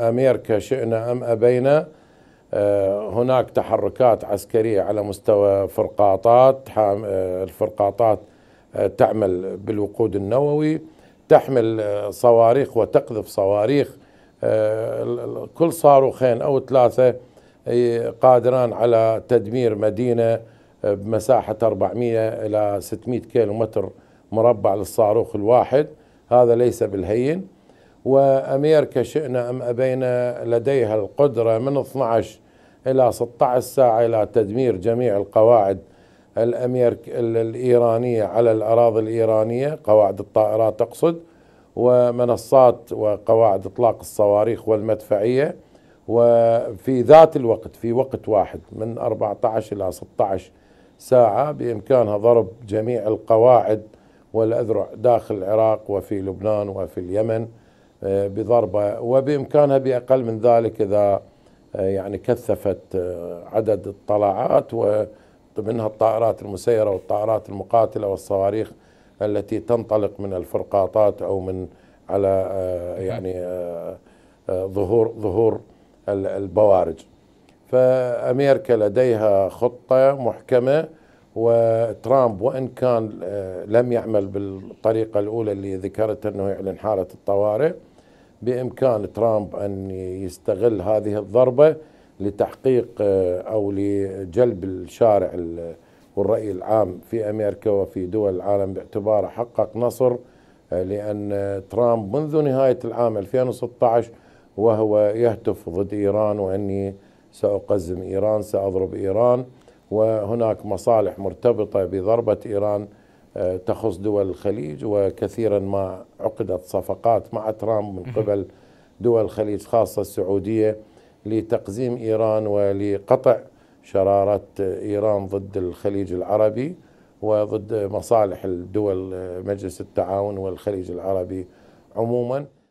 أمريكا شئنا أم أبينا آه، هناك تحركات عسكرية على مستوى فرقاطات آه، الفرقاطات آه، تعمل بالوقود النووي تحمل صواريخ وتقذف صواريخ كل صاروخين أو ثلاثة قادران على تدمير مدينة بمساحة 400 إلى 600 كيلومتر مربع للصاروخ الواحد هذا ليس بالهين وأمريكا شئنا أم أبينا لديها القدرة من 12 إلى 16 ساعة إلى تدمير جميع القواعد الأميرك الإيرانية على الأراضي الإيرانية قواعد الطائرات تقصد ومنصات وقواعد إطلاق الصواريخ والمدفعية وفي ذات الوقت في وقت واحد من 14 إلى 16 ساعة بإمكانها ضرب جميع القواعد والأذرع داخل العراق وفي لبنان وفي اليمن آه، بضربة وبإمكانها بأقل من ذلك إذا آه، يعني كثفت آه، عدد الطلعات ومنها الطائرات المسيرة والطائرات المقاتلة والصواريخ التي تنطلق من الفرقاطات أو من على يعني ظهور ظهور البوارج فأمريكا لديها خطة محكمة وترامب وان كان آه، لم يعمل بالطريقه الاولى اللي ذكرت انه يعلن حاله الطوارئ بامكان ترامب ان يستغل هذه الضربه لتحقيق آه، او لجلب الشارع والراي العام في امريكا وفي دول العالم باعتباره حقق نصر آه، لان ترامب منذ نهايه العام 2016 وهو يهتف ضد ايران واني ساقزم ايران ساضرب ايران وهناك مصالح مرتبطة بضربة إيران آه، تخص دول الخليج وكثيرا ما عقدت صفقات مع ترامب من قبل دول الخليج خاصة السعودية لتقزيم إيران ولقطع شرارة إيران ضد الخليج العربي وضد مصالح الدول آه، مجلس التعاون والخليج العربي عموماً